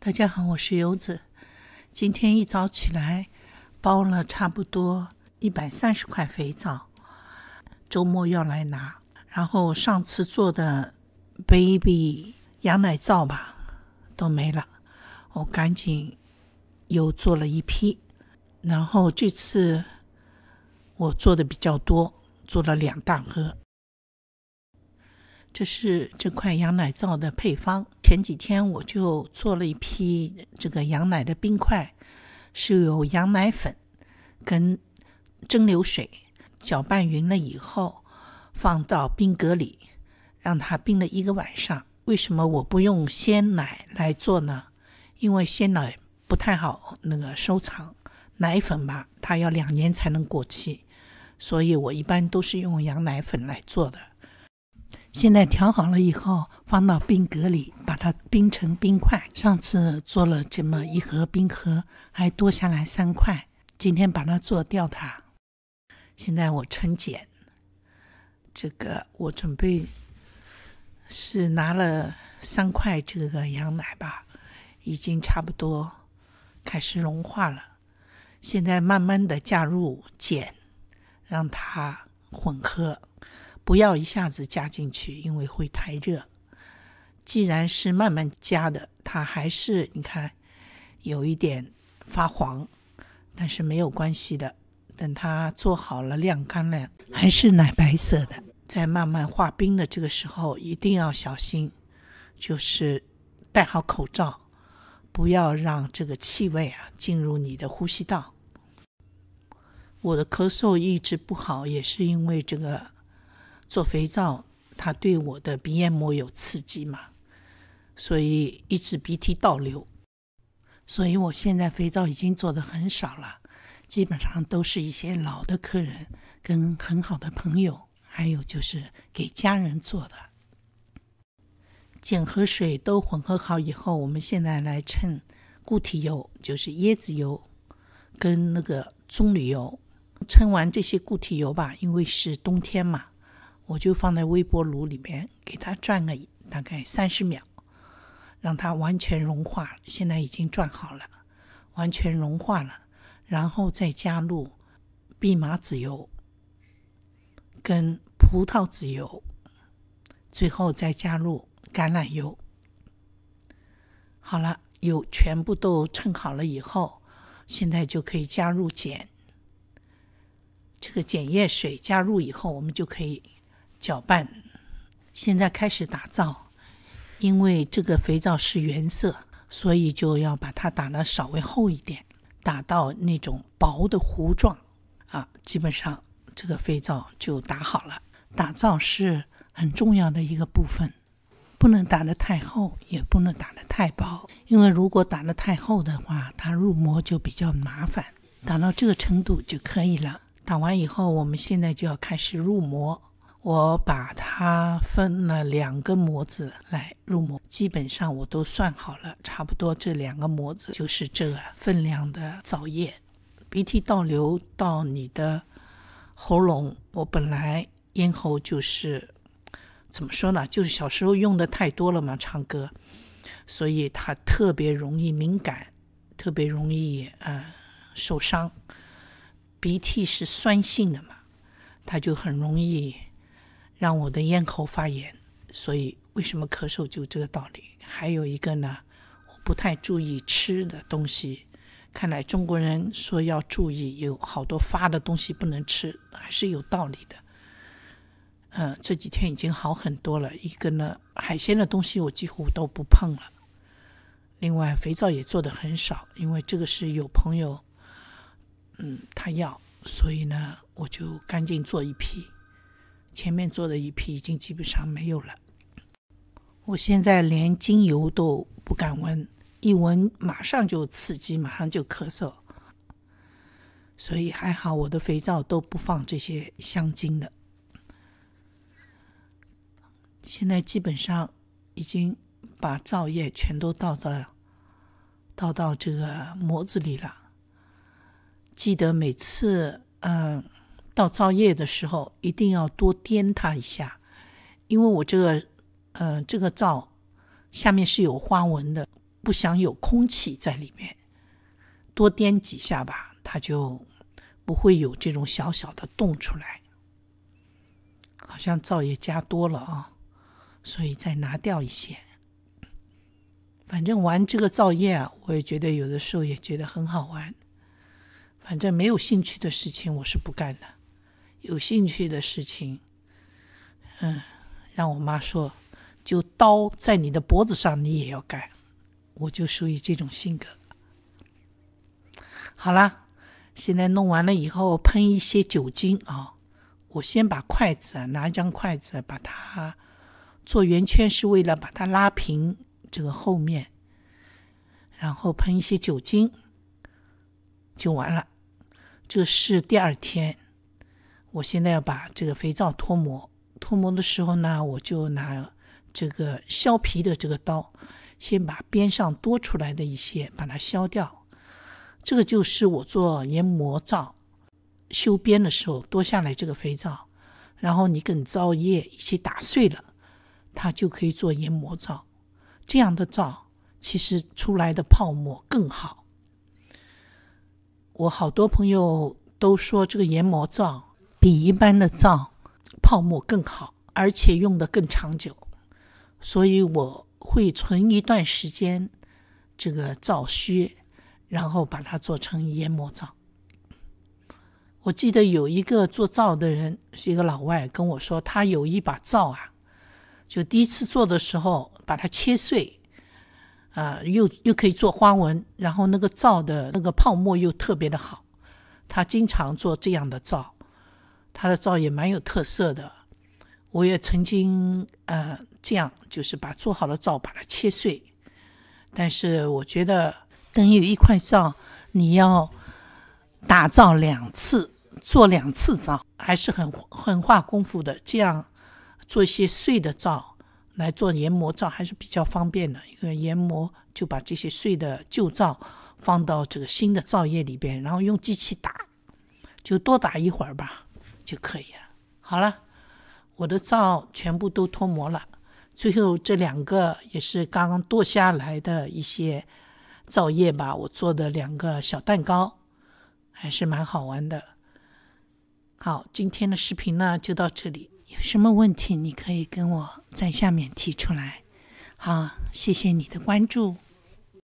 大家好，我是游子。今天一早起来包了差不多一百三十块肥皂，周末要来拿。然后上次做的 baby 羊奶皂吧都没了，我赶紧又做了一批。然后这次我做的比较多，做了两大盒。这是这块羊奶皂的配方。前几天我就做了一批这个羊奶的冰块，是有羊奶粉跟蒸馏水搅拌匀了以后，放到冰格里让它冰了一个晚上。为什么我不用鲜奶来做呢？因为鲜奶不太好那个收藏，奶粉吧它要两年才能过期，所以我一般都是用羊奶粉来做的。现在调好了以后，放到冰格里，把它冰成冰块。上次做了这么一盒冰盒，还多下来三块，今天把它做掉它。现在我称碱，这个我准备是拿了三块这个羊奶吧，已经差不多开始融化了。现在慢慢的加入碱，让它混合。不要一下子加进去，因为会太热。既然是慢慢加的，它还是你看有一点发黄，但是没有关系的。等它做好了、晾干了，还是奶白色的。在慢慢化冰的这个时候，一定要小心，就是戴好口罩，不要让这个气味啊进入你的呼吸道。我的咳嗽一直不好，也是因为这个。做肥皂，它对我的鼻咽膜有刺激嘛，所以一直鼻涕倒流，所以我现在肥皂已经做的很少了，基本上都是一些老的客人、跟很好的朋友，还有就是给家人做的。碱和水都混合好以后，我们现在来称固体油，就是椰子油跟那个棕榈油。称完这些固体油吧，因为是冬天嘛。我就放在微波炉里面，给它转个大概三十秒，让它完全融化。现在已经转好了，完全融化了。然后再加入蓖麻籽油跟葡萄籽油，最后再加入橄榄油。好了，油全部都称好了以后，现在就可以加入碱。这个碱液水加入以后，我们就可以。搅拌，现在开始打造，因为这个肥皂是原色，所以就要把它打的稍微厚一点，打到那种薄的糊状，啊，基本上这个肥皂就打好了。打造是很重要的一个部分，不能打的太厚，也不能打的太薄，因为如果打的太厚的话，它入模就比较麻烦。打到这个程度就可以了。打完以后，我们现在就要开始入模。我把它分了两个模子来入模，基本上我都算好了，差不多这两个模子就是这个分量的枣液，鼻涕倒流到你的喉咙，我本来咽喉就是，怎么说呢，就是小时候用的太多了嘛，唱歌，所以它特别容易敏感，特别容易呃受伤，鼻涕是酸性的嘛，它就很容易。让我的咽喉发炎，所以为什么咳嗽就这个道理。还有一个呢，我不太注意吃的东西。看来中国人说要注意，有好多发的东西不能吃，还是有道理的。嗯，这几天已经好很多了。一个呢，海鲜的东西我几乎都不碰了。另外，肥皂也做的很少，因为这个是有朋友，嗯，他要，所以呢，我就赶紧做一批。前面做的一批已经基本上没有了，我现在连精油都不敢闻，一闻马上就刺激，马上就咳嗽。所以还好我的肥皂都不放这些香精的。现在基本上已经把皂液全都倒到倒到这个模子里了。记得每次，嗯。到皂液的时候，一定要多颠它一下，因为我这个，呃，这个皂下面是有花纹的，不想有空气在里面，多颠几下吧，它就不会有这种小小的洞出来。好像皂液加多了啊，所以再拿掉一些。反正玩这个皂液啊，我也觉得有的时候也觉得很好玩。反正没有兴趣的事情，我是不干的。有兴趣的事情，嗯，让我妈说，就刀在你的脖子上，你也要干，我就属于这种性格。好了，现在弄完了以后，喷一些酒精啊。我先把筷子拿一张筷子，把它做圆圈，是为了把它拉平这个后面，然后喷一些酒精，就完了。这是第二天。我现在要把这个肥皂脱模，脱模的时候呢，我就拿这个削皮的这个刀，先把边上多出来的一些把它削掉。这个就是我做研磨皂修边的时候多下来这个肥皂，然后你跟皂液一起打碎了，它就可以做研磨皂。这样的皂其实出来的泡沫更好。我好多朋友都说这个研磨皂。比一般的皂泡沫更好，而且用的更长久，所以我会存一段时间这个皂靴，然后把它做成研磨皂。我记得有一个做皂的人，是一个老外跟我说，他有一把皂啊，就第一次做的时候把它切碎，啊，又又可以做花纹，然后那个皂的那个泡沫又特别的好，他经常做这样的皂。他的灶也蛮有特色的，我也曾经呃这样，就是把做好的灶把它切碎。但是我觉得，等于一块灶你要打造两次，做两次灶还是很很花功夫的。这样做一些碎的灶来做研磨灶还是比较方便的。因为研磨就把这些碎的旧灶放到这个新的灶液里边，然后用机器打，就多打一会儿吧。就可以了。好了，我的皂全部都脱模了，最后这两个也是刚刚剁下来的一些皂液吧，我做的两个小蛋糕，还是蛮好玩的。好，今天的视频呢就到这里，有什么问题你可以跟我在下面提出来。好，谢谢你的关注。